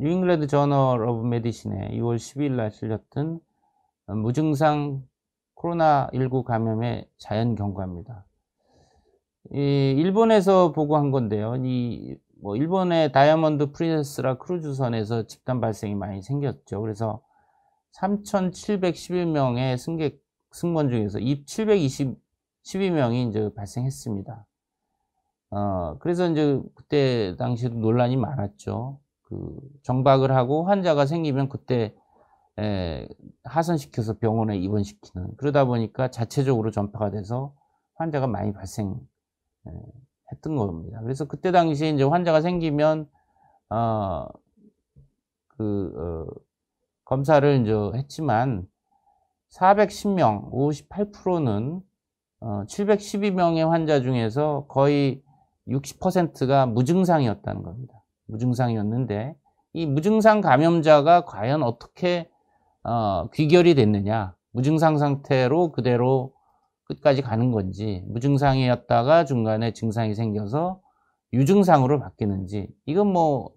뉴잉글랜드 저널 오브 메디신에 2월 12일 날 실렸던 무증상 코로나19 감염의 자연 경과입니다. 이 일본에서 보고한 건데요. 이 뭐 일본의 다이아몬드 프린세스라 크루즈선에서 집단 발생이 많이 생겼죠. 그래서 3,711명의 승객 승무원 중에서 712명이 이제 발생했습니다. 어, 그래서 이제 그때 당시에도 논란이 많았죠. 그 정박을 하고 환자가 생기면 그때 에, 하선시켜서 병원에 입원시키는 그러다 보니까 자체적으로 전파가 돼서 환자가 많이 발생했던 겁니다. 그래서 그때 당시에 이제 환자가 생기면 어, 그 어, 검사를 이제 했지만 410명, 58%는 어, 712명의 환자 중에서 거의 60%가 무증상이었다는 겁니다. 무증상이었는데 이 무증상 감염자가 과연 어떻게 어, 귀결이 됐느냐 무증상 상태로 그대로 끝까지 가는 건지 무증상이었다가 중간에 증상이 생겨서 유증상으로 바뀌는지 이건 뭐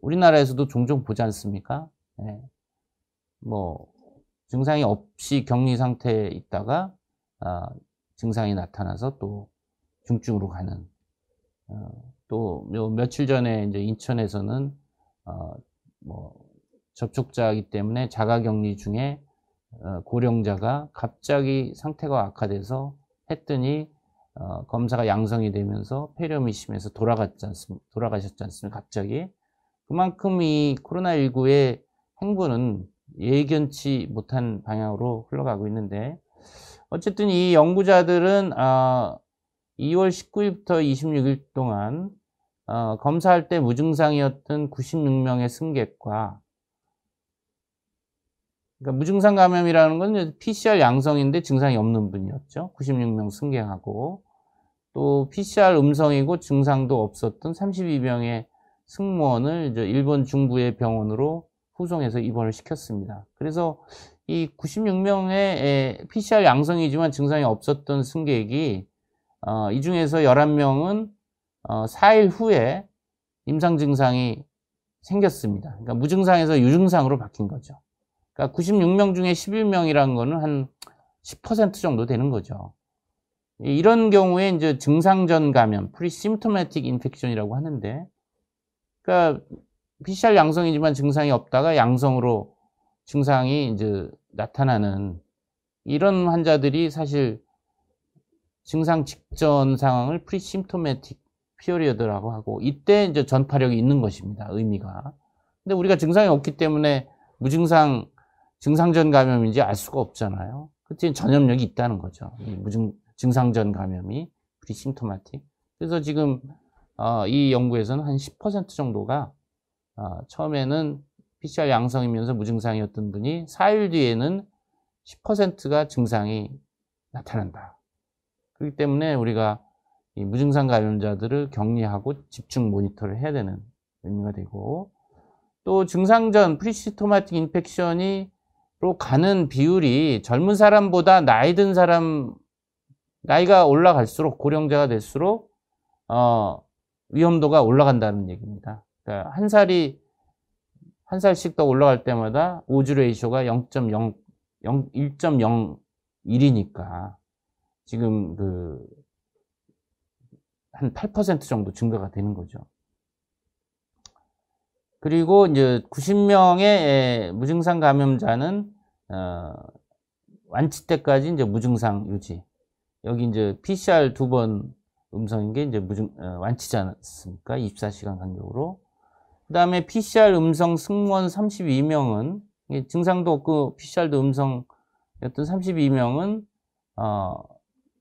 우리나라에서도 종종 보지 않습니까? 네. 뭐 증상이 없이 격리 상태에 있다가 어, 증상이 나타나서 또 중증으로 가는 어, 또 며칠 전에 이제 인천에서는 어, 뭐 접촉자이기 때문에 자가격리 중에 어, 고령자가 갑자기 상태가 악화돼서 했더니 어, 검사가 양성이 되면서 폐렴이 심해서 돌아갔지 않습니까? 돌아가셨지 않습니까? 갑자기 그만큼 이 코로나19의 행보는 예견치 못한 방향으로 흘러가고 있는데 어쨌든 이 연구자들은 아, 2월 19일부터 26일 동안 어, 검사할 때 무증상이었던 96명의 승객과 그러니까 무증상 감염이라는 건 PCR 양성인데 증상이 없는 분이었죠. 96명 승객하고 또 PCR 음성이고 증상도 없었던 32명의 승무원을 일본 중부의 병원으로 후송해서 입원을 시켰습니다. 그래서 이 96명의 PCR 양성이지만 증상이 없었던 승객이 어, 이 중에서 11명은 어, 4일 후에 임상 증상이 생겼습니다. 그러니까 무증상에서 유증상으로 바뀐 거죠. 그러니까 96명 중에 11명이라는 거는 한 10% 정도 되는 거죠. 이런 경우에 이제 증상전 감염, 프리심토 y 틱인 t 션이라고 하는데, 그러니까 PCR 양성이지만 증상이 없다가 양성으로 증상이 이제 나타나는 이런 환자들이 사실 증상 직전 상황을 프리심토 y 틱 피어리어드라고 하고 이때 이제 전파력이 있는 것입니다. 의미가. 근데 우리가 증상이 없기 때문에 무증상 증상전 감염인지 알 수가 없잖아요. 그때 전염력이 있다는 거죠. 무증 증상전 감염이 프리심토마틱. 그래서 지금 어, 이 연구에서는 한 10% 정도가 어, 처음에는 PCR 양성이면서 무증상이었던 분이 4일 뒤에는 10%가 증상이 나타난다. 그렇기 때문에 우리가 이 무증상 감염자들을 격리하고 집중 모니터를 해야 되는 의미가 되고 또 증상 전 프리시토마틱 인펙션이로 가는 비율이 젊은 사람보다 나이 든 사람 나이가 올라갈수록 고령자가 될수록 어, 위험도가 올라간다는 얘기입니다. 그러니까 한 살이 한 살씩 더 올라갈 때마다 오즈 레이쇼가 0.0 1.01이니까 지금 그 한8% 정도 증가가 되는 거죠. 그리고 이제 90명의 예, 무증상 감염자는 어, 완치 때까지 이제 무증상 유지. 여기 이제 PCR 두 번 음성인 게 이제 무증 어, 완치지 않습니까? 24시간 간격으로. 그다음에 PCR 음성 승무원 32명은 증상도 없고 PCR도 음성이었던 32명은 어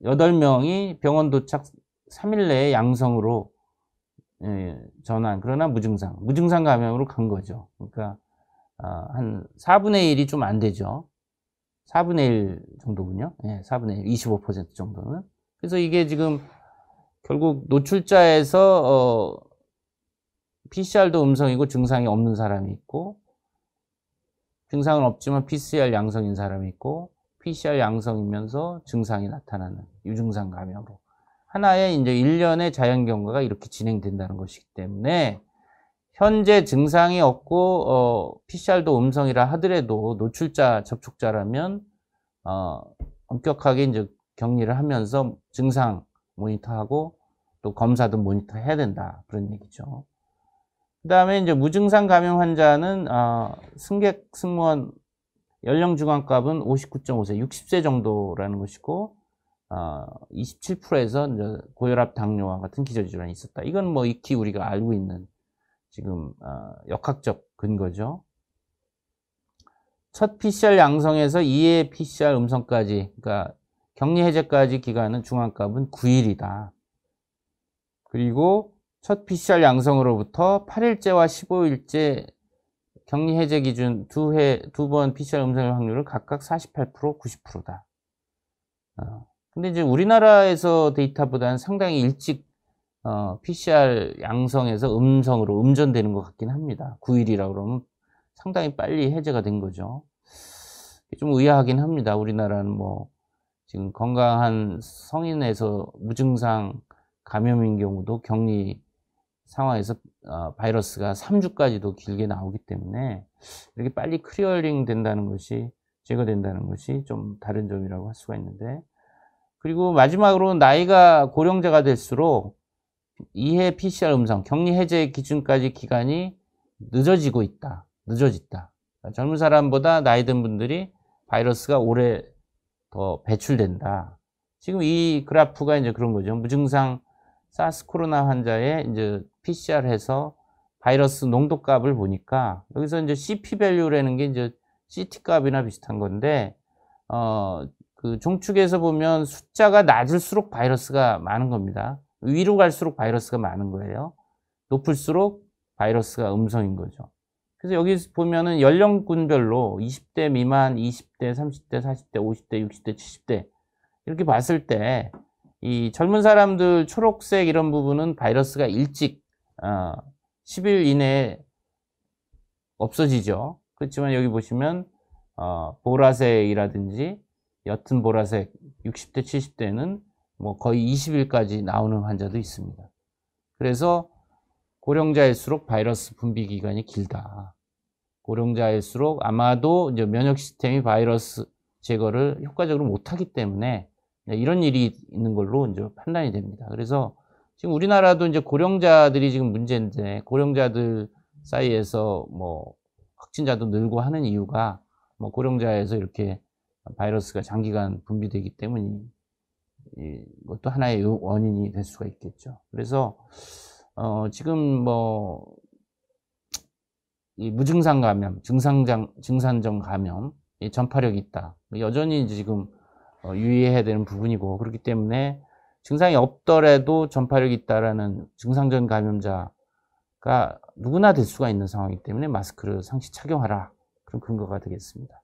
8명이 병원 도착 3일 내에 양성으로 예, 전환, 그러나 무증상, 무증상 감염으로 간 거죠. 그러니까 아, 한 4분의 1이 좀 안 되죠. 4분의 1 정도군요. 네, 4분의 1, 25% 정도는. 그래서 이게 지금 결국 노출자에서 어, PCR도 음성이고 증상이 없는 사람이 있고 증상은 없지만 PCR 양성인 사람이 있고 PCR 양성이면서 증상이 나타나는 유증상 감염으로 하나의 이제 일련의 자연 경과가 이렇게 진행된다는 것이기 때문에 현재 증상이 없고 어, PCR도 음성이라 하더라도 노출자 접촉자라면 어, 엄격하게 이제 격리를 하면서 증상 모니터하고 또 검사도 모니터해야 된다 그런 얘기죠. 그다음에 이제 무증상 감염 환자는 어, 승객 승무원 연령 중앙값은 59.5세, 60세 정도라는 것이고 어, 27%에서 고혈압, 당뇨와 같은 기저질환이 있었다. 이건 뭐 익히 우리가 알고 있는 지금 어, 역학적 근거죠. 첫 PCR 양성에서 2회 PCR 음성까지, 그러니까 격리 해제까지 기간은 중앙값은 9일이다. 그리고 첫 PCR 양성으로부터 8일째와 15일째 격리 해제 기준 두 해, 두번 PCR 음성일 확률을 각각 48%, 90%다. 어. 근데 이제 우리나라에서 데이터보다는 상당히 일찍 어, PCR 양성에서 음성으로 음전되는 것 같긴 합니다. 9일이라 그러면 상당히 빨리 해제가 된 거죠. 좀 의아하긴 합니다. 우리나라는 뭐 지금 건강한 성인에서 무증상 감염인 경우도 격리 상황에서 어, 바이러스가 3주까지도 길게 나오기 때문에 이렇게 빨리 크리어링 된다는 것이 제거된다는 것이 좀 다른 점이라고 할 수가 있는데 그리고 마지막으로 나이가 고령자가 될수록 이해 PCR 음성, 격리 해제 기준까지 기간이 늦어지고 있다. 늦어졌다. 그러니까 젊은 사람보다 나이 든 분들이 바이러스가 오래 더 배출된다. 지금 이 그래프가 이제 그런 거죠. 무증상 사스 코로나 환자의 이제 PCR 해서 바이러스 농도 값을 보니까 여기서 이제 CP 밸류라는 게 이제 CT 값이나 비슷한 건데 어그 종축에서 보면 숫자가 낮을수록 바이러스가 많은 겁니다. 위로 갈수록 바이러스가 많은 거예요. 높을수록 바이러스가 음성인 거죠. 그래서 여기 보면은 연령군별로 20대 미만, 20대, 30대, 40대, 50대, 60대, 70대 이렇게 봤을 때 이 젊은 사람들 초록색 이런 부분은 바이러스가 일찍 어, 10일 이내에 없어지죠. 그렇지만 여기 보시면 어, 보라색이라든지 옅은 보라색 60대 70대는 뭐 거의 20일까지 나오는 환자도 있습니다. 그래서 고령자일수록 바이러스 분비 기간이 길다. 고령자일수록 아마도 이제 면역 시스템이 바이러스 제거를 효과적으로 못하기 때문에 네, 이런 일이 있는 걸로 이제 판단이 됩니다. 그래서 지금 우리나라도 이제 고령자들이 지금 문제인데 고령자들 사이에서 뭐 확진자도 늘고 하는 이유가 뭐 고령자에서 이렇게 바이러스가 장기간 분비되기 때문에 이것도 하나의 원인이 될 수가 있겠죠. 그래서 어 지금 뭐이 무증상 감염, 증상장 증산적 감염, 이 전파력이 있다. 뭐 여전히 지금 어 유의해야 되는 부분이고 그렇기 때문에 증상이 없더라도 전파력이 있다라는 증상전 감염자가 누구나 될 수가 있는 상황이기 때문에 마스크를 상시 착용하라. 그런 근거가 되겠습니다.